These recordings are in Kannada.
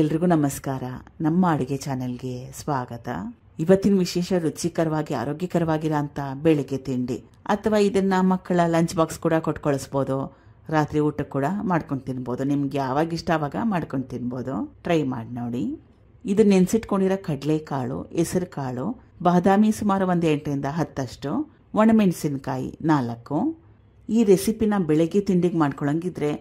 ಎಲ್ರಿಗೂ ನಮಸ್ಕಾರ ನಮ್ಮ ಅಡುಗೆ ಚಾನೆಲ್ಗೆ ಸ್ವಾಗತ ಇವತ್ತಿನ ವಿಶೇಷ ರುಚಿಕರವಾಗಿ ಆರೋಗ್ಯಕರವಾಗಿರೋ ಅಂತ ಬೆಳಿಗ್ಗೆ ತಿಂಡಿ ಅಥವಾ ಇದನ್ನ ಮಕ್ಕಳ ಲಂಚ್ ಬಾಕ್ಸ್ ಕೂಡ ಕೊಟ್ಟು ರಾತ್ರಿ ಊಟ ಕೂಡ ಮಾಡ್ಕೊಂಡು ತಿನ್ಬೋದು ನಿಮ್ಗೆ ಯಾವಾಗ ಇಷ್ಟ ಆವಾಗ ಮಾಡ್ಕೊಂಡು ತಿನ್ಬೋದು ಟ್ರೈ ಮಾಡಿ ನೋಡಿ ಇದು ನೆನೆಸಿಟ್ಕೊಂಡಿರೋ ಕಡಲೆಕಾಳು ಹೆಸರು ಕಾಳು ಬಾದಾಮಿ ಸುಮಾರು ಒಂದು ಎಂಟರಿಂದ ಹತ್ತಷ್ಟು ಒಣಮೆಣಸಿನಕಾಯಿ ನಾಲ್ಕು ಈ ರೆಸಿಪಿನ ಬೆಳಗ್ಗೆ ತಿಂಡಿಗೆ ಮಾಡ್ಕೊಳಂಗಿದ್ರೆ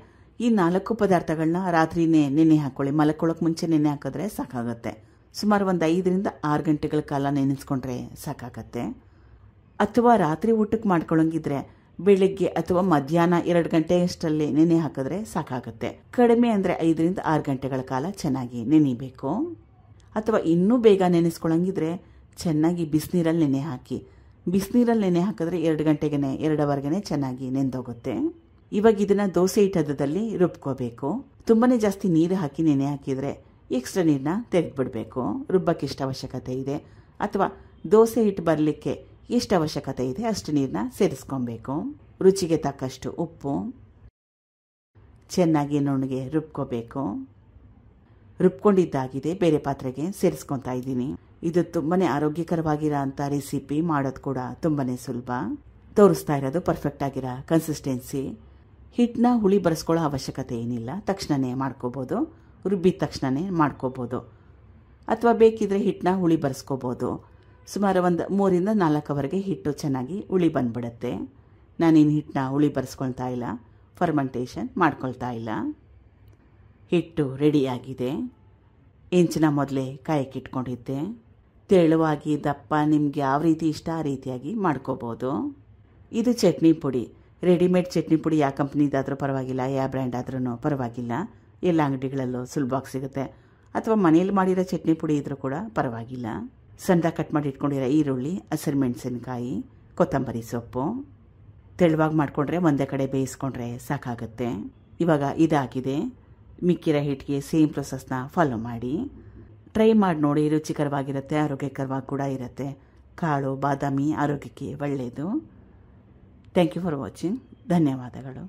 ಈ ನಾಲ್ಕು ಪದಾರ್ಥಗಳನ್ನ ರಾತ್ರಿನೇ ನೆನೆ ಹಾಕೊಳ್ಳಿ ಮಲಕ್ಕೊಳ್ಳೋಕೆ ಮುಂಚೆ ನೆನೆ ಹಾಕಿದ್ರೆ ಸಾಕಾಗುತ್ತೆ ಸುಮಾರು ಒಂದು ಐದರಿಂದ ಆರು ಗಂಟೆಗಳ ಕಾಲ ನೆನೆಸ್ಕೊಂಡ್ರೆ ಸಾಕಾಗತ್ತೆ ಅಥವಾ ರಾತ್ರಿ ಊಟಕ್ಕೆ ಮಾಡ್ಕೊಳ್ಳೋಂಗಿದ್ರೆ ಬೆಳಿಗ್ಗೆ ಅಥವಾ ಮಧ್ಯಾಹ್ನ ಎರಡು ಗಂಟೆಯಷ್ಟಲ್ಲಿ ನೆನೆ ಹಾಕಿದ್ರೆ ಸಾಕಾಗುತ್ತೆ ಕಡಿಮೆ ಅಂದರೆ ಐದರಿಂದ ಆರು ಗಂಟೆಗಳ ಕಾಲ ಚೆನ್ನಾಗಿ ನೆನೆಬೇಕು ಅಥವಾ ಇನ್ನೂ ಬೇಗ ನೆನೆಸ್ಕೊಳ್ಳೋಂಗಿದ್ರೆ ಚೆನ್ನಾಗಿ ಬಿಸಿನೀರಲ್ಲಿ ನೆನೆ ಹಾಕಿ ಬಿಸಿನೀರಲ್ಲಿ ನೆನೆ ಹಾಕಿದ್ರೆ ಎರಡು ಗಂಟೆಗೆ ಎರಡವರೆಗೆ ಚೆನ್ನಾಗಿ ನೆಂದೋಗುತ್ತೆ ಇವಾಗ ಇದನ್ನು ದೋಸೆ ಇಟ್ಟದದಲ್ಲಿ ರುಬ್ಕೋಬೇಕು ತುಂಬಾ ಜಾಸ್ತಿ ನೀರು ಹಾಕಿ ನೆನೆ ಹಾಕಿದರೆ ಎಕ್ಸ್ಟ್ರಾ ನೀರನ್ನ ತೆಗೆದುಬಿಡಬೇಕು ರುಬ್ಬಕ್ಕೆ ಎಷ್ಟು ಅವಶ್ಯಕತೆ ಇದೆ ಅಥವಾ ದೋಸೆ ಹಿಟ್ಟು ಬರಲಿಕ್ಕೆ ಎಷ್ಟು ಅವಶ್ಯಕತೆ ಇದೆ ಅಷ್ಟು ನೀರನ್ನ ಸೇರಿಸ್ಕೊಬೇಕು ರುಚಿಗೆ ತಕ್ಕಷ್ಟು ಉಪ್ಪು ಚೆನ್ನಾಗಿ ನುಣ್ಣಗೆ ರುಬ್ಕೋಬೇಕು ರುಬ್ಕೊಂಡಿದ್ದಾಗಿದೆ ಬೇರೆ ಪಾತ್ರೆಗೆ ಸೇರಿಸ್ಕೊತಾ ಇದ್ದೀನಿ ಇದು ತುಂಬಾ ಆರೋಗ್ಯಕರವಾಗಿರೋ ರೆಸಿಪಿ ಮಾಡೋದು ಕೂಡ ತುಂಬಾ ಸುಲಭ ತೋರಿಸ್ತಾ ಇರೋದು ಪರ್ಫೆಕ್ಟ್ ಆಗಿರೋ ಕನ್ಸಿಸ್ಟೆನ್ಸಿ ಹಿಟ್ಟನ್ನ ಹುಳಿ ಬರೆಸ್ಕೊಳ್ಳೋ ಅವಶ್ಯಕತೆ ಏನಿಲ್ಲ ತಕ್ಷಣವೇ ಮಾಡ್ಕೋಬೋದು ರುಬ್ಬಿದ ತಕ್ಷಣವೇ ಮಾಡ್ಕೋಬೋದು ಅಥವಾ ಬೇಕಿದ್ರೆ ಹಿಟ್ಟನ್ನ ಹುಳಿ ಬರೆಸ್ಕೋಬೋದು ಸುಮಾರು ಒಂದು ಮೂರಿಂದ ನಾಲ್ಕವರೆಗೆ ಹಿಟ್ಟು ಚೆನ್ನಾಗಿ ಹುಳಿ ಬಂದ್ಬಿಡುತ್ತೆ ನಾನೇನು ಹಿಟ್ಟನ್ನ ಹುಳಿ ಬರೆಸ್ಕೊಳ್ತಾ ಇಲ್ಲ ಫರ್ಮೆಂಟೇಷನ್ ಮಾಡ್ಕೊಳ್ತಾ ಇಲ್ಲ ಹಿಟ್ಟು ರೆಡಿಯಾಗಿದೆ ಇಂಚಿನ ಮೊದಲೇ ಕಾಯಕ್ಕೆ ಇಟ್ಕೊಂಡಿದ್ದೆ ತೆಳುವಾಗಿ ದಪ್ಪ ನಿಮ್ಗೆ ಯಾವ ರೀತಿ ಇಷ್ಟ ಆ ರೀತಿಯಾಗಿ ಮಾಡ್ಕೋಬೋದು ಇದು ಚಟ್ನಿ ಪುಡಿ ರೆಡಿಮೇಡ್ ಚಟ್ನಿ ಪುಡಿ ಯಾವ ಕಂಪ್ನಿದಾದರೂ ಪರವಾಗಿಲ್ಲ ಯಾವ ಬ್ರ್ಯಾಂಡ್ ಆದ್ರೂ ಪರವಾಗಿಲ್ಲ ಎಲ್ಲ ಅಂಗಡಿಗಳಲ್ಲೂ ಸುಲಭವಾಗಿ ಸಿಗುತ್ತೆ ಅಥವಾ ಮನೆಯಲ್ಲಿ ಮಾಡಿರೋ ಚಟ್ನಿ ಪುಡಿ ಇದ್ರೂ ಕೂಡ ಪರವಾಗಿಲ್ಲ ಸಂದ ಕಟ್ ಮಾಡಿ ಇಟ್ಕೊಂಡಿರೋ ಈರುಳ್ಳಿ ಹಸಿರು ಮೆಣಸಿನಕಾಯಿ ಕೊತ್ತಂಬರಿ ಸೊಪ್ಪು ತೆಳುವಾಗಿ ಮಾಡಿಕೊಂಡ್ರೆ ಒಂದೇ ಕಡೆ ಬೇಯಿಸ್ಕೊಂಡ್ರೆ ಸಾಕಾಗುತ್ತೆ ಇವಾಗ ಇದಾಗಿದೆ ಮಿಕ್ಕಿರೋ ಹಿಟ್ಟಿಗೆ ಸೇಮ್ ಪ್ರೊಸೆಸ್ನ ಫಾಲೋ ಮಾಡಿ ಟ್ರೈ ಮಾಡಿ ನೋಡಿ ರುಚಿಕರವಾಗಿರುತ್ತೆ ಆರೋಗ್ಯಕರವಾಗಿ ಕೂಡ ಇರುತ್ತೆ ಕಾಳು ಬಾದಾಮಿ ಆರೋಗ್ಯಕ್ಕೆ ಒಳ್ಳೆಯದು ಥ್ಯಾಂಕ್ ಯು ಫಾರ್ ವಾಚಿಂಗ್ ಧನ್ಯವಾದಗಳು